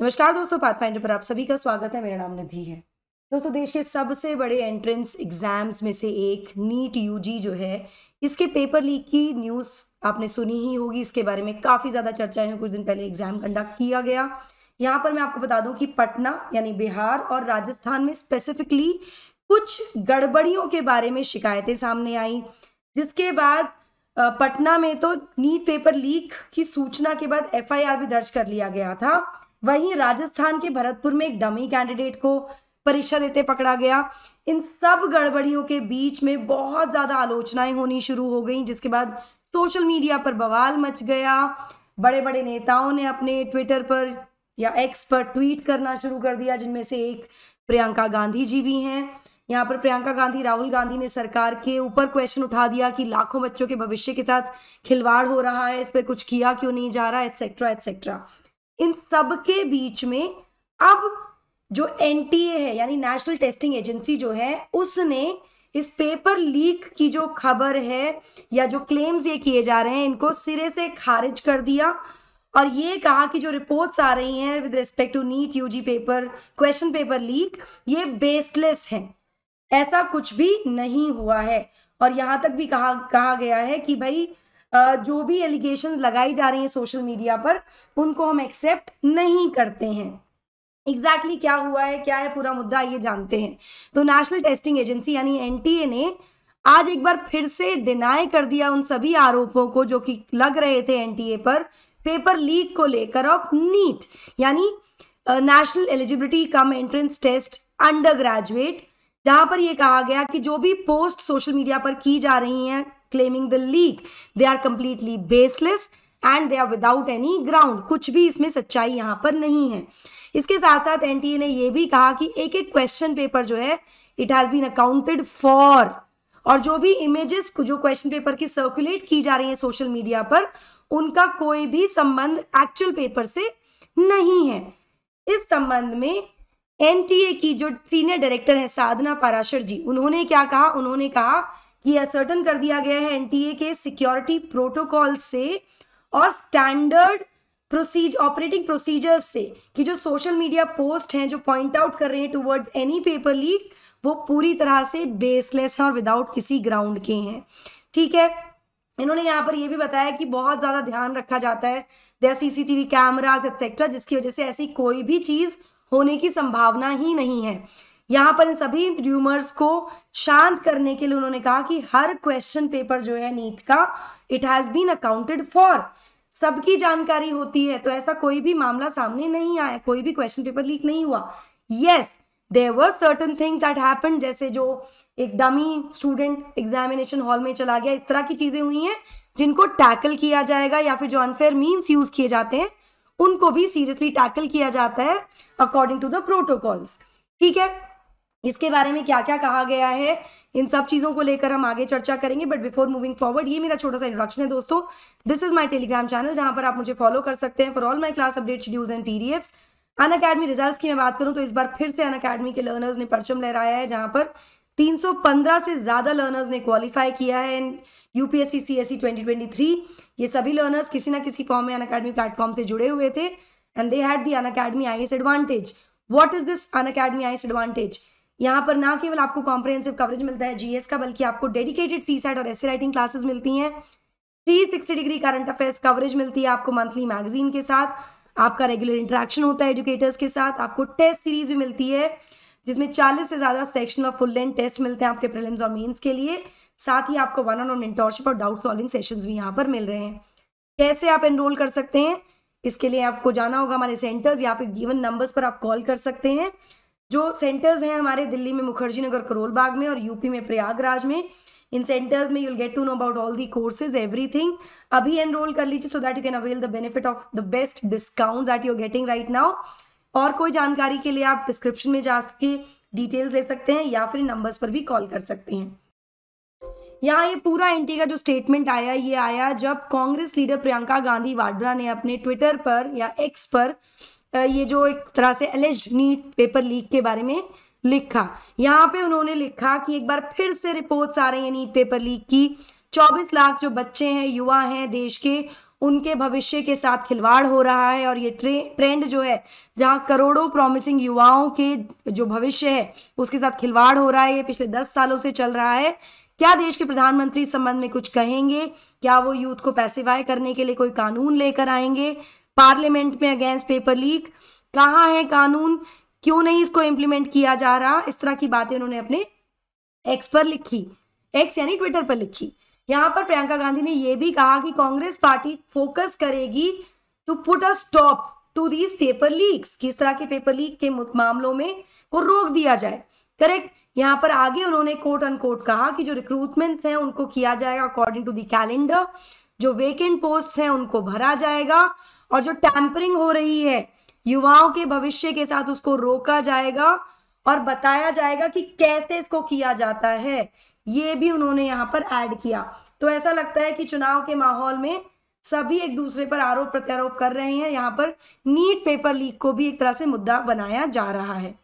नमस्कार दोस्तों पाथफाइंडर पर आप सभी का स्वागत है मेरा नाम निधि है दोस्तों देश के सबसे बड़े एंट्रेंस एग्जाम्स में से एक नीट यूजी जो है इसके पेपर लीक की न्यूज़ आपने सुनी ही होगी इसके बारे में काफ़ी ज़्यादा चर्चाएं हैं कुछ दिन पहले एग्जाम कंडक्ट किया गया यहाँ पर मैं आपको बता दूं कि पटना यानी बिहार और राजस्थान में स्पेसिफिकली कुछ गड़बड़ियों के बारे में शिकायतें सामने आई जिसके बाद पटना में तो नीट पेपर लीक की सूचना के बाद एफआईआर भी दर्ज कर लिया गया था वहीं राजस्थान के भरतपुर में एक डमी कैंडिडेट को परीक्षा देते पकड़ा गया इन सब गड़बड़ियों के बीच में बहुत ज़्यादा आलोचनाएं होनी शुरू हो गई जिसके बाद सोशल मीडिया पर बवाल मच गया बड़े बड़े नेताओं ने अपने ट्विटर पर या एक्स पर ट्वीट करना शुरू कर दिया जिनमें से एक प्रियंका गांधी जी भी हैं यहाँ पर प्रियंका गांधी राहुल गांधी ने सरकार के ऊपर क्वेश्चन उठा दिया कि लाखों बच्चों के भविष्य के साथ खिलवाड़ हो रहा है इस पर कुछ किया क्यों नहीं जा रहा एट्सेट्रा एट्सेट्रा इन सब के बीच में अब जो एन है यानी नेशनल टेस्टिंग एजेंसी जो है उसने इस पेपर लीक की जो खबर है या जो क्लेम्स ये किए जा रहे हैं इनको सिरे से खारिज कर दिया और ये कहा कि जो रिपोर्ट्स आ रही हैं with respect to NEET UG paper question paper leak ये बेसलेस हैं ऐसा कुछ भी नहीं हुआ है और यहाँ तक भी कहा कहा गया है कि भाई जो भी एलिगेशन लगाई जा रही हैं सोशल मीडिया पर उनको हम एक्सेप्ट नहीं करते हैं एग्जैक्टली exactly क्या हुआ है क्या है पूरा मुद्दा ये जानते हैं तो नेशनल टेस्टिंग एजेंसी यानी एन ने आज एक बार फिर से डिनाई कर दिया उन सभी आरोपों को जो कि लग रहे थे एन पर पेपर लीक को लेकर ऑफ नीट यानी National Eligibility cum Entrance Test undergraduate जहां पर यह कहा गया कि जो भी पोस्ट सोशल मीडिया पर की जा रही हैं claiming the league. They are completely baseless and they are without any ground कुछ भी इसमें सच्चाई यहाँ पर नहीं है इसके साथ साथ एन टी ए ने यह भी कहा कि एक एक क्वेश्चन पेपर जो है it has been accounted for और जो भी इमेजेस जो क्वेश्चन पेपर की सर्कुलेट की जा रही है सोशल मीडिया पर उनका कोई भी संबंध एक्चुअल पेपर से नहीं है इस संबंध में एन टी ए की जो सीनियर डायरेक्टर है साधना पाराशर जी उन्होंने क्या कहा उन्होंने कहा ये असर्टन कर दिया गया है एनटीए के सिक्योरिटी प्रोटोकॉल से और स्टैंडर्ड प्रोसीज ऑपरेटिंग प्रोसीजर्स से कि जो सोशल मीडिया पोस्ट हैं जो पॉइंट आउट कर रहे हैं टूवर्ड्स एनी पेपर लीक वो पूरी तरह से बेसलेस हैं और विदाउट किसी ग्राउंड के हैं ठीक है इन्होंने यहाँ पर यह भी बताया कि बहुत ज़्यादा ध्यान रखा जाता है दे सीसीटीवी कैमराज एक्सेट्रा जिसकी वजह से ऐसी कोई भी चीज़ होने की संभावना ही नहीं है यहाँ पर इन सभी रूमर्स को शांत करने के लिए उन्होंने कहा कि हर क्वेश्चन पेपर जो है नीट का it has been accounted for सबकी जानकारी होती है तो ऐसा कोई भी मामला सामने नहीं आया कोई भी क्वेश्चन पेपर लीक नहीं हुआ yes there was certain thing that happen जैसे जो एक डमी स्टूडेंट एग्जामिनेशन हॉल में चला गया इस तरह की चीज़ें हुई हैं जिनको टैकल किया जाएगा या फिर जो अनफेयर मीन्स यूज़ किए जाते हैं उनको भी सीरियसली टैकल किया जाता है अकॉर्डिंग टू द प्रोटोकॉल्स ठीक है इसके बारे में क्या क्या कहा गया है इन सब चीज़ों को लेकर हम आगे चर्चा करेंगे बट बिफोर मूविंग फॉरवर्ड ये मेरा छोटा सा इंट्रोडक्शन है दोस्तों this is my Telegram channel जहां पर आप मुझे फॉलो कर सकते हैं for all my class update schedules and P Unacademy result की मैं बात करूँ तो इस बार फिर से अन अकेडमी के लर्नर्स ने परचम लहराया है जहां पर 315 से ज़्यादा लर्नर्स ने क्वालिफाई किया है and C S twenty twenty three ये सभी लर्नर्स किसी ना किसी फॉर्म में अन अकेडमी प्लेटफॉर्म से जुड़े हुए थे and they had the Unacademy I S advantage what is this Unacademy I S advantage यहाँ पर ना केवल आपको कॉम्प्रहेंसिव कवरेज मिलता है जीएस का बल्कि आपको डेडिकेटेड सी सेट और एस राइटिंग क्लासेस मिलती हैं 360 डिग्री करंट अफेयर्स कवरेज मिलती है आपको मंथली मैगजीन के साथ आपका रेगुलर इंटरेक्शन होता है एजुकेटर्स के साथ आपको टेस्ट सीरीज भी मिलती है जिसमें 40 से ज़्यादा सेक्शन और फुल लेंथ टेस्ट मिलते हैं आपके प्रिलिम्स और मेंस के लिए साथ ही आपको वन ऑन ऑन इंटरशिप और डाउट सॉल्विंग सेशन भी यहाँ पर मिल रहे हैं कैसे आप एनरोल कर सकते हैं इसके लिए आपको जाना होगा हमारे सेंटर्स या फिर गिवन नंबर्स पर आप कॉल कर सकते हैं जो सेंटर्स हैं हमारे दिल्ली में मुखर्जी नगर करोल बाग में और यूपी में प्रयागराज में इन सेंटर्स में you'll get to know about all the courses everything अभी एनरोल कर लीजिए so that you can avail the benefit of the best discount that you are getting right now और कोई जानकारी के लिए आप डिस्क्रिप्शन में जा सके डिटेल्स ले सकते हैं या फिर नंबर्स पर भी कॉल कर सकते हैं यहाँ ये पूरा एंटी का जो स्टेटमेंट आया ये आया जब कांग्रेस लीडर प्रियंका गांधी वाड्रा ने अपने ट्विटर पर या एक्स पर ये जो एक तरह से एलेज नीट पेपर लीक के बारे में लिखा यहाँ पे उन्होंने लिखा कि एक बार फिर से रिपोर्ट्स आ रही हैं नीट पेपर लीक की 24 लाख जो बच्चे हैं युवा हैं देश के उनके भविष्य के साथ खिलवाड़ हो रहा है और ये ट्रे ट्रेंड जो है जहाँ करोड़ों प्रॉमिसिंग युवाओं के जो भविष्य है उसके साथ खिलवाड़ हो रहा है ये पिछले दस सालों से चल रहा है क्या देश के प्रधानमंत्री इस संबंध में कुछ कहेंगे क्या वो यूथ को पैसिफाई करने के लिए कोई कानून लेकर आएंगे पार्लियामेंट में अगेंस्ट पेपर लीक कहाँ है कानून क्यों नहीं इसको इम्प्लीमेंट किया जा रहा इस तरह की बातें उन्होंने अपने एक्स पर लिखी एक्स यानी ट्विटर पर लिखी यहां पर प्रियंका गांधी ने यह भी कहा कि कांग्रेस पार्टी फोकस करेगी to put a stop to these paper leaks किस तरह के पेपर लीक के मामलों में को रोक दिया जाए करेक्ट यहाँ पर आगे उन्होंने कोर्ट अनकोर्ट कहा कि जो रिक्रूटमेंट्स हैं उनको किया जाएगा अकॉर्डिंग टू दैलेंडर कैलेंडर जो वेकेंट पोस्ट हैं उनको भरा जाएगा और जो टैंपरिंग हो रही है युवाओं के भविष्य के साथ उसको रोका जाएगा और बताया जाएगा कि कैसे इसको किया जाता है ये भी उन्होंने यहाँ पर ऐड किया तो ऐसा लगता है कि चुनाव के माहौल में सभी एक दूसरे पर आरोप प्रत्यारोप कर रहे हैं यहाँ पर नीट पेपर लीक को भी एक तरह से मुद्दा बनाया जा रहा है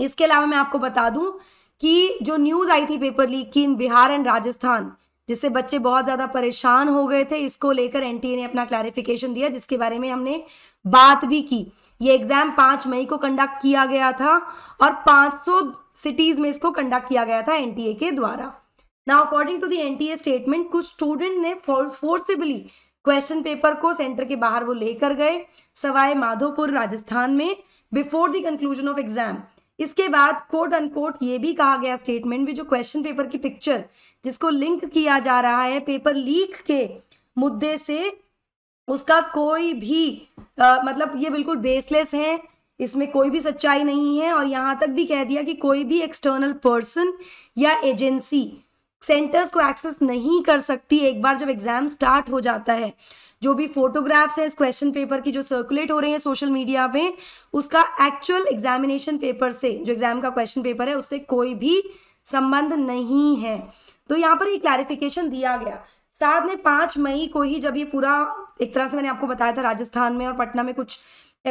इसके अलावा मैं आपको बता दूं कि जो न्यूज आई थी पेपर लीक की इन बिहार एंड राजस्थान जिससे बच्चे बहुत ज़्यादा परेशान हो गए थे इसको लेकर एनटीए ने अपना क्लैरिफिकेशन दिया जिसके बारे में हमने बात भी की ये एग्ज़ाम पांच मई को कंडक्ट किया गया था और 500 सिटीज़ में इसको कंडक्ट किया गया था एनटीए के द्वारा now according to the NTA statement कुछ स्टूडेंट ने फोर्सिबली क्वेश्चन पेपर को सेंटर के बाहर वो लेकर गए सवाए माधोपुर राजस्थान में before the conclusion of exam इसके बाद कोट अनकोट ये भी कहा गया स्टेटमेंट भी जो क्वेश्चन पेपर की पिक्चर जिसको लिंक किया जा रहा है पेपर लीक के मुद्दे से उसका कोई भी आ, मतलब ये बिल्कुल बेसलेस है इसमें कोई भी सच्चाई नहीं है और यहाँ तक भी कह दिया कि कोई भी एक्सटर्नल पर्सन या एजेंसी सेंटर्स को एक्सेस नहीं कर सकती एक बार जब एग्जाम स्टार्ट हो जाता है जो भी फोटोग्राफ्स हैं इस क्वेश्चन पेपर की जो सर्कुलेट हो रही हैं सोशल मीडिया में उसका एक्चुअल एग्जामिनेशन पेपर से जो एग्जाम का क्वेश्चन पेपर है उससे कोई भी संबंध नहीं है तो यहाँ पर ये क्लैरिफिकेशन दिया गया साथ में पांच मई को ही जब ये पूरा एक तरह से मैंने आपको बताया था राजस्थान में और पटना में कुछ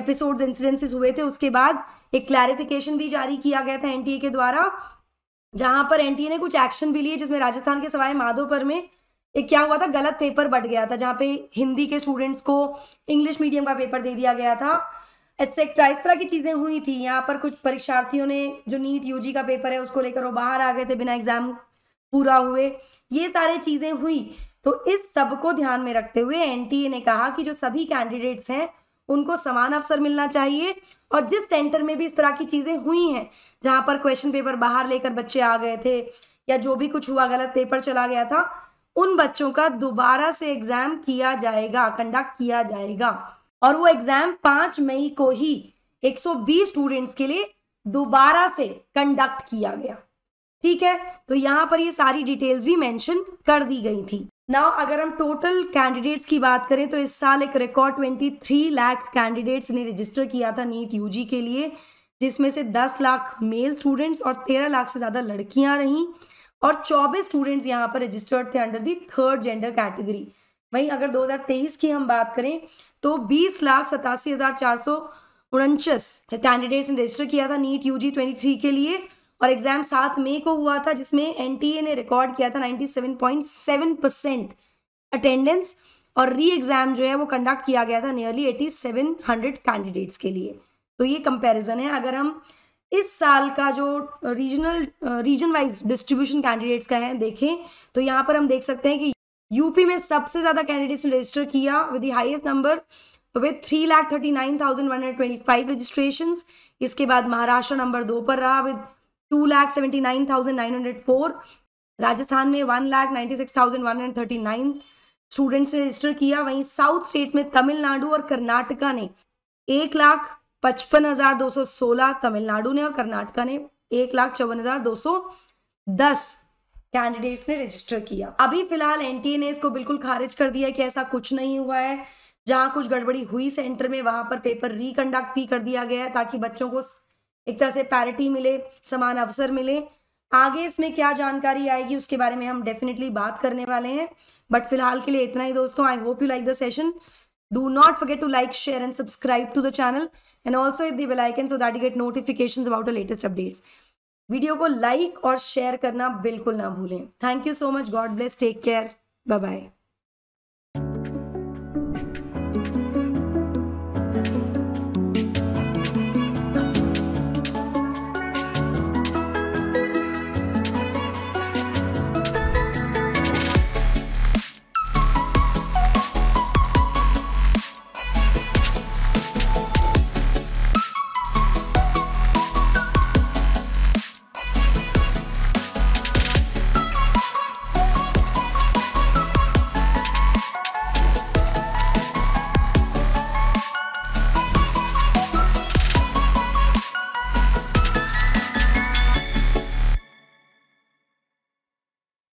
एपिसोड्स इंसिडेंसेस हुए थे उसके बाद एक क्लैरिफिकेशन भी जारी किया गया था एनटीए के द्वारा जहां पर एनटीए ने कुछ एक्शन भी लिए जिसमें राजस्थान के सवाए माधोपुर में एक क्या हुआ था गलत पेपर बट गया था जहाँ पे हिंदी के स्टूडेंट्स को इंग्लिश मीडियम का पेपर दे दिया गया था एक्सेट्रा इस तरह की चीज़ें हुई थी यहाँ पर कुछ परीक्षार्थियों ने जो नीट यूजी का पेपर है उसको लेकर वो बाहर आ गए थे बिना एग्जाम पूरा हुए ये सारे चीज़ें हुई तो इस सब को ध्यान में रखते हुए एनटीए ने कहा कि जो सभी कैंडिडेट्स हैं उनको समान अवसर मिलना चाहिए और जिस सेंटर में भी इस तरह की चीज़ें हुई हैं जहाँ पर क्वेश्चन पेपर बाहर लेकर बच्चे आ गए थे या जो भी कुछ हुआ गलत पेपर चला गया था उन बच्चों का दोबारा से एग्जाम किया जाएगा कंडक्ट किया जाएगा और वो एग्जाम पांच मई को ही 120 स्टूडेंट्स के लिए दोबारा से कंडक्ट किया गया ठीक है तो यहाँ पर ये सारी डिटेल्स भी मेंशन कर दी गई थी नाउ अगर हम टोटल कैंडिडेट्स की बात करें तो इस साल एक रिकॉर्ड 23 लाख कैंडिडेट्स ने रजिस्टर किया था नीट यूजी के लिए जिसमें से 10 लाख मेल स्टूडेंट्स और 13 लाख से ज़्यादा लड़कियां रहीं और 24 स्टूडेंट्स यहाँ पर रजिस्टर्ड थे under the third gender category वहीं अगर 2023 की हम बात करें तो बीस लाख सतासी हज़ार चार सौ उनचास कैंडिडेट्स ने रजिस्टर किया था नीट यू जी के लिए और एग्जाम सात मई को हुआ था जिसमें एन ने रिकॉर्ड किया था 97.7 परसेंट अटेंडेंस और री एग्जाम जो है वो कंडक्ट किया गया था नियरली 8700 कैंडिडेट्स के लिए तो ये कंपैरिजन है अगर हम इस साल का जो regional region wise distribution candidates का है देखें तो यहाँ पर हम देख सकते हैं कि यूपी में सबसे ज़्यादा कैंडिडेट्स ने रजिस्टर किया with the highest number with three lakh thirty nine thousand one hundred twenty five registration इसके बाद महाराष्ट्र नंबर दो पर रहा with two lakh seventy nine thousand nine hundred four Rajasthan में one lakh ninety six thousand one hundred thirty nine students ने register किया वहीं south states में तमिलनाडु और कर्नाटका ने एक लाख पचपन हजार दो सौ सोलह तमिलनाडु ने और कर्नाटका ने एक लाख चौवन हजार दो सौ दस कैंडिडेट्स ने रजिस्टर किया अभी फिलहाल एनटीए ने इसको बिल्कुल खारिज कर दिया कि ऐसा कुछ नहीं हुआ है जहां कुछ गड़बड़ी हुई सेंटर में वहां पर पेपर रिकंडक्ट भी कर दिया गया है ताकि बच्चों को एक तरह से पैरिटी मिले समान अवसर मिले आगे इसमें क्या जानकारी आएगी उसके बारे में हम डेफिनेटली बात करने वाले हैं बट फिलहाल के लिए इतना ही दोस्तों I hope you like the session Do not forget to like, share and subscribe to the channel and also hit the bell icon so that you get notifications about the latest updates. Video को like और share करना बिल्कुल ना भूलें Thank you so much. God bless. Take care. Bye bye.